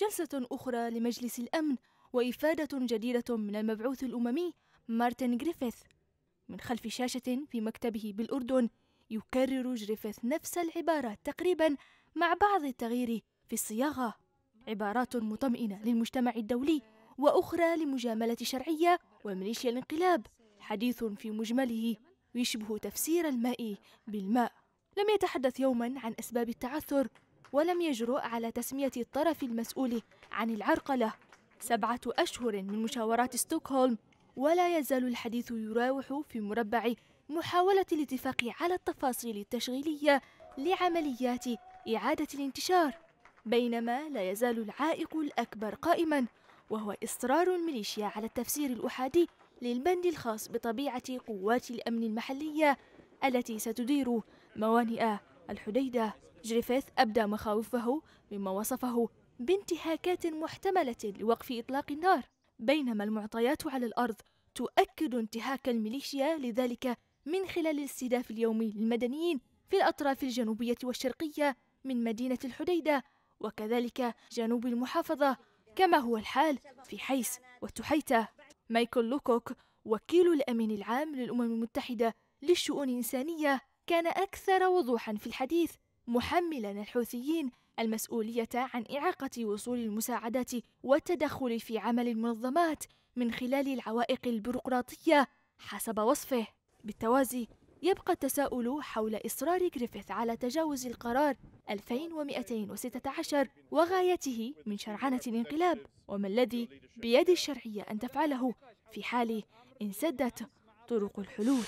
جلسة أخرى لمجلس الأمن وإفادة جديدة من المبعوث الأممي مارتن جريفيث من خلف شاشة في مكتبه بالأردن يكرر جريفيث نفس العبارات تقريبا مع بعض التغيير في الصياغة عبارات مطمئنة للمجتمع الدولي وأخرى لمجاملة شرعية وميليشيا الانقلاب حديث في مجمله يشبه تفسير الماء بالماء لم يتحدث يوما عن أسباب التعثر ولم يجرؤ على تسمية الطرف المسؤول عن العرقلة سبعة أشهر من مشاورات ستوكهولم ولا يزال الحديث يراوح في مربع محاولة الاتفاق على التفاصيل التشغيلية لعمليات إعادة الانتشار بينما لا يزال العائق الأكبر قائما وهو إصرار الميليشيا على التفسير الأحادي للبند الخاص بطبيعة قوات الأمن المحلية التي ستدير موانئ الحديدة جريفيث أبدى مخاوفه مما وصفه بانتهاكات محتملة لوقف إطلاق النار بينما المعطيات على الأرض تؤكد انتهاك الميليشيا لذلك من خلال الاستهداف اليومي للمدنيين في الأطراف الجنوبية والشرقية من مدينة الحديدة وكذلك جنوب المحافظة كما هو الحال في حيس وتحيتة مايكل لوكوك وكيل الأمين العام للأمم المتحدة للشؤون الإنسانية كان أكثر وضوحا في الحديث محملا الحوثيين المسؤولية عن إعاقة وصول المساعدات والتدخل في عمل المنظمات من خلال العوائق البيروقراطية حسب وصفه. بالتوازي يبقى التساؤل حول إصرار جريفيث على تجاوز القرار 2216 وغايته من شرعنة الانقلاب وما الذي بيد الشرعية أن تفعله في حال انسدت طرق الحلول